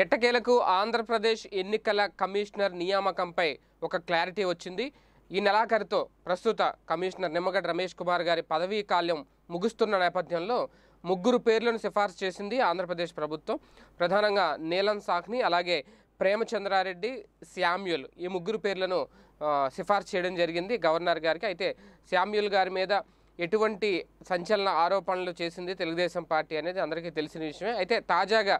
ఎట్టకేలకు ఆంధ్రప్రదేశ్ ఎన్నికల కమిషనర్ నియామకంపై ఒక క్లారిటీ వచ్చింది ఈ నెలాఖరుతో ప్రస్తుత కమిషనర్ నిమ్మగడ్డ రమేష్ కుమార్ గారి పదవీ కాల్యం ముగుస్తున్న నేపథ్యంలో ముగ్గురు పేర్లను సిఫార్సు చేసింది ఆంధ్రప్రదేశ్ ప్రభుత్వం ప్రధానంగా నీలం సాఖ్ని అలాగే ప్రేమచంద్రారెడ్డి శామ్యుల్ ఈ ముగ్గురు పేర్లను సిఫార్సు చేయడం జరిగింది గవర్నర్ గారికి అయితే శామ్యుల్ గారి మీద ఎటువంటి సంచలన ఆరోపణలు చేసింది తెలుగుదేశం పార్టీ అనేది అందరికీ తెలిసిన విషయమే అయితే తాజాగా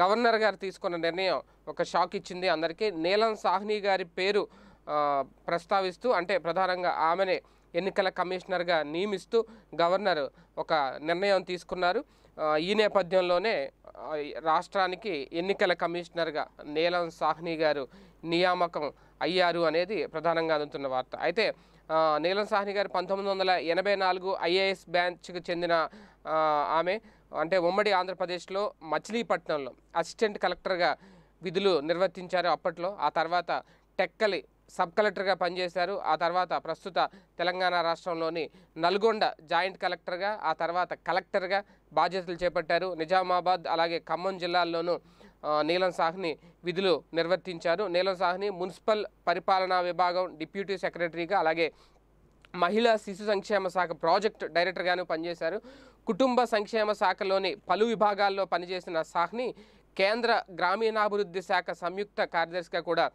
గవర్నర్ గారు తీసుకున్న నిర్ణయం ఒక షాక్ ఇచ్చింది అందరికీ నీలం సాహ్ని గారి పేరు ప్రస్తావిస్తూ అంటే ప్రధానంగా ఆమెనే ఎన్నికల కమిషనర్గా నియమిస్తూ గవర్నర్ ఒక నిర్ణయం తీసుకున్నారు ఈ నేపథ్యంలోనే రాష్ట్రానికి ఎన్నికల కమిషనర్గా నీలం సాహ్ని గారు నియామకం అయ్యారు అనేది ప్రధానంగా అందుతున్న వార్త అయితే నీలం సాహ్ని గారు పంతొమ్మిది వందల ఎనభై నాలుగు ఐఏఎస్ బ్యాంచ్కి చెందిన ఆమె అంటే ఉమ్మడి ఆంధ్రప్రదేశ్లో మచిలీపట్నంలో అసిస్టెంట్ కలెక్టర్గా విధులు నిర్వర్తించారు అప్పట్లో ఆ తర్వాత టెక్కలి సబ్ కలెక్టర్గా పనిచేశారు ఆ తర్వాత ప్రస్తుత తెలంగాణ రాష్ట్రంలోని నల్గొండ జాయింట్ కలెక్టర్గా ఆ తర్వాత కలెక్టర్గా బాధ్యతలు చేపట్టారు నిజామాబాద్ అలాగే ఖమ్మం జిల్లాల్లోనూ నీలం సాహ్ని విధులు నిర్వర్తించారు నీలం సాహ్ని మున్సిపల్ పరిపాలనా విభాగం డిప్యూటీ సెక్రటరీగా అలాగే మహిళా శిశు సంక్షేమ శాఖ ప్రాజెక్ట్ డైరెక్టర్గాను పనిచేశారు కుటుంబ సంక్షేమ శాఖలోని పలు విభాగాల్లో పనిచేసిన సాహ్ని కేంద్ర గ్రామీణాభివృద్ధి శాఖ సంయుక్త కార్యదర్శిగా కూడా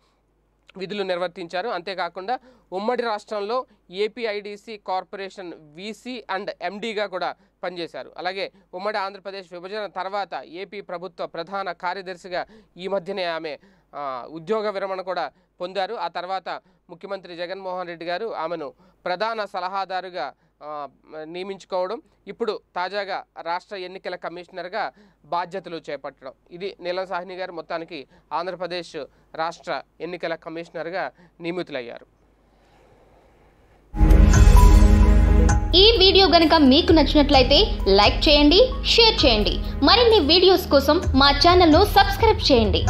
విధులు నిర్వర్తించారు అంతేకాకుండా ఉమ్మడి రాష్ట్రంలో ఏపీఐడిసి కార్పొరేషన్ వీసీ అండ్ ఎండీగా కూడా పనిచేశారు అలాగే ఉమ్మడి ఆంధ్రప్రదేశ్ విభజన తర్వాత ఏపీ ప్రభుత్వ ప్రధాన కార్యదర్శిగా ఈ మధ్యనే ఆమె ఉద్యోగ విరమణ కూడా పొందారు ఆ తర్వాత ముఖ్యమంత్రి జగన్మోహన్ రెడ్డి గారు ఆమెను ప్రధాన సలహాదారుగా నియమించుకోవడం ఇప్పుడు తాజాగా రాష్ట్ర ఎన్నికల కమిషనర్గా బాధ్యతలు చేపట్టడం ఇది నీలం సాహ్ని గారు మొత్తానికి ఆంధ్రప్రదేశ్ రాష్ట్ర ఎన్నికల కమిషనర్గా నియమితులయ్యారు ఈ వీడియో గనక మీకు నచ్చినట్లయితే లైక్ చేయండి షేర్ చేయండి మరిన్ని వీడియోస్ కోసం మా ఛానల్ను సబ్స్క్రైబ్ చేయండి